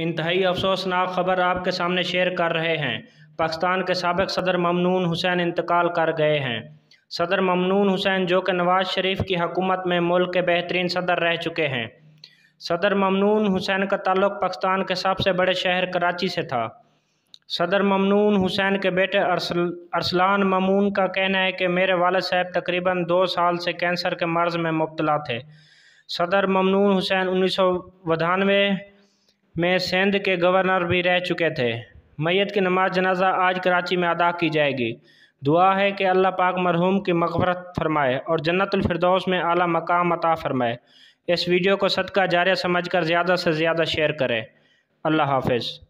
इंतहाई अफसोसनाक खबर आपके सामने शेयर कर रहे हैं पाकिस्तान के सबक सदर ममनून हुसैन इंतकाल कर गए हैं सदर ममनून हुसैन जो कि नवाज शरीफ की हकूमत में मुल्क के बेहतरीन सदर रह चुके हैं सदर ममनून हुसैन का ताल्लुक पाकिस्तान के सबसे बड़े शहर कराची से था सदर ममनून हुसैन के बेटे अरसल अरसलान ममून का कहना है कि मेरे वालद साहब तकरीबन दो साल से कैंसर के मर्ज में मुबतला थे सदर ममनून हुसैन उन्नीस सौ में सिंध के गवर्नर भी रह चुके थे मैत की नमाज जनाजा आज कराची में अदा की जाएगी दुआ है कि अल्लाह पाक मरहूम की मकफरत फरमाए और जन्नतफरदौस में आला मकाम अता फरमाए इस वीडियो को सदका जारिया समझ कर ज़्यादा से ज़्यादा शेयर करें अल्लाह हाफिज़